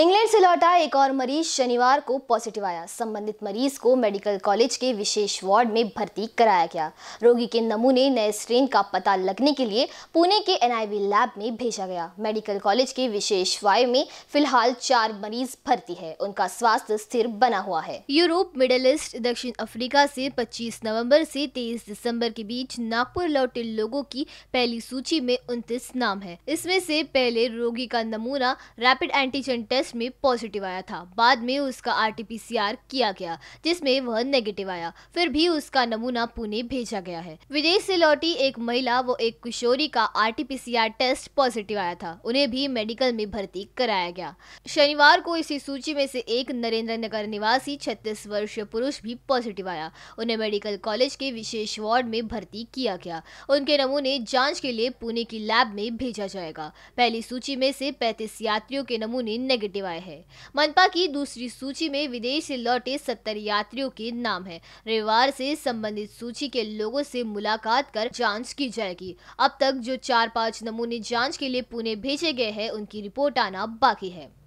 England से लौटा एक और मरीज शनिवार को पॉजिटिव आया संबंधित मरीज को मेडिकल कॉलेज के विशेष वार्ड में भर्ती कराया गया रोगी के नमूने नए स्ट्रेन का पता लगने के लिए पुणे के एनआईवी लैब में भेजा गया मेडिकल कॉलेज के विशेष वार्ड में फिलहाल चार मरीज भर्ती है उनका स्वास्थ्य स्थिर बना हुआ है यूरोप मिडल ईस्ट दक्षिण अफ्रीका से पच्चीस नवम्बर से तेईस दिसम्बर के बीच नागपुर लौटे लोगों की पहली सूची में उनतीस नाम है इसमें से पहले रोगी का नमूना रैपिड एंटीजन टेस्ट टेस्ट में पॉजिटिव आया था बाद में उसका आरटीपीसीआर किया गया जिसमें वह नेगेटिव आया फिर भी उसका नमूना पुणे भेजा गया है विदेश से लौटी एक महिला व एक किशोरी का आरटीपीसीआर टेस्ट पॉजिटिव आया था उन्हें भी मेडिकल में भर्ती कराया गया शनिवार को इसी सूची में से एक नरेंद्र नगर निवासी छत्तीस वर्षीय पुरुष भी पॉजिटिव आया उन्हें मेडिकल कॉलेज के विशेष वार्ड में भर्ती किया गया उनके नमूने जाँच के लिए पुणे की लैब में भेजा जाएगा पहली सूची में से पैंतीस यात्रियों के नमूने नेगेटिव दिवाए हैं मनपा की दूसरी सूची में विदेश से लौटे सत्तर यात्रियों के नाम है रविवार से संबंधित सूची के लोगों से मुलाकात कर जांच की जाएगी अब तक जो चार पाँच नमूने जाँच के लिए पुणे भेजे गए हैं उनकी रिपोर्ट आना बाकी है